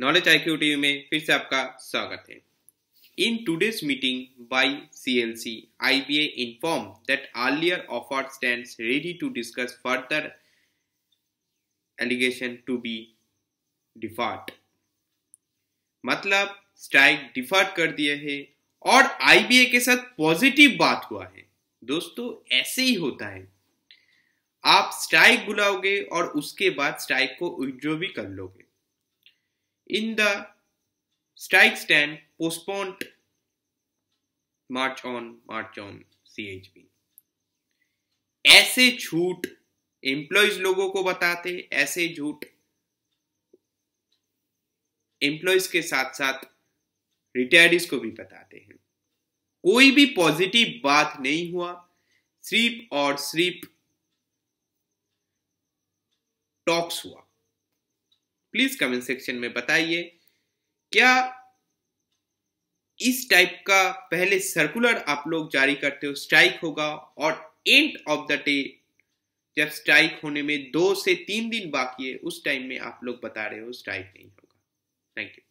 knowledge I Q TV में फिर से आपका स्वागत है in today's meeting by C L C I B A inform that earlier offer stand ready to discuss further allegation to be default मतलब strike default कर दिए है और आईबीए के साथ पॉजिटिव बात हुआ है दोस्तों ऐसे ही होता है आप स्ट्राइक बुलाओगे और उसके बाद स्ट्राइक को विड्रॉ भी कर लोगे in the strike stand postponed march on march on CHB ऐसे झूठ एम्प्लॉयज लोगों को बताते ऐसे झूठ एम्प्लॉयज के साथ साथ रिटायर्डीज को भी बताते हैं कोई भी पॉजिटिव बात नहीं हुआ सिर्फ और सिर्फ टॉक्स हुआ प्लीज कमेंट सेक्शन में बताइए क्या इस टाइप का पहले सर्कुलर आप लोग जारी करते हो स्ट्राइक होगा और एंड ऑफ द डे जब स्ट्राइक होने में दो से तीन दिन बाकी है उस टाइम में आप लोग बता रहे हो स्ट्राइक नहीं होगा थैंक यू